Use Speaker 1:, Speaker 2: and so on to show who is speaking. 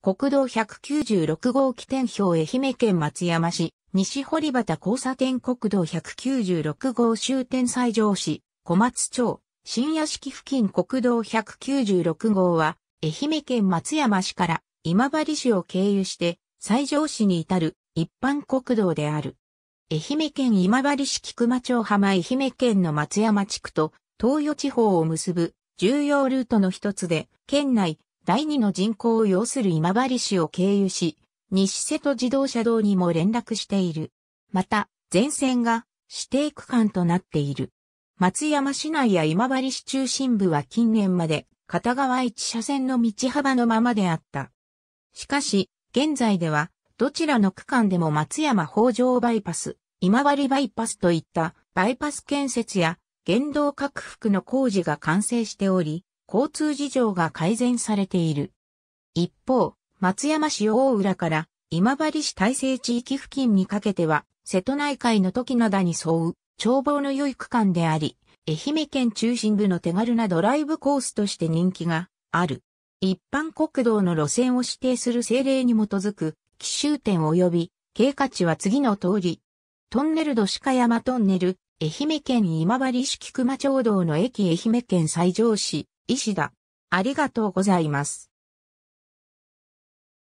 Speaker 1: 国道196号起点表愛媛県松山市、西堀端交差点国道196号終点西条市、小松町、新屋敷付近国道196号は、愛媛県松山市から今治市を経由して、西条市に至る一般国道である。愛媛県今治市菊間町浜愛媛県の松山地区と東予地方を結ぶ重要ルートの一つで、県内第二の人口を要する今治市を経由し、西瀬戸自動車道にも連絡している。また、全線が指定区間となっている。松山市内や今治市中心部は近年まで片側1車線の道幅のままであった。しかし、現在では、どちらの区間でも松山北条バイパス、今治バイパスといったバイパス建設や、原動拡幅の工事が完成しており、交通事情が改善されている。一方、松山市大浦から今治市大成地域付近にかけては、瀬戸内海の時灘に沿う、眺望の良い区間であり、愛媛県中心部の手軽なドライブコースとして人気がある。一般国道の路線を指定する政令に基づく、奇襲点及び、経過値は次の通り。トンネルド鹿山トンネル、愛媛県今治市菊間町道の駅愛媛県西条市、医師だ。ありがとうございます。